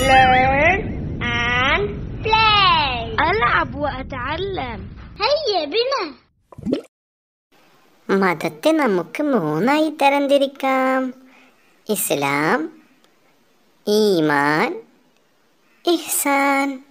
Learn and play. ألعب وأتعلم. هيا بنا. مدتنا مكم هنا يترندريكام. إسلام. إيمان. إحسان.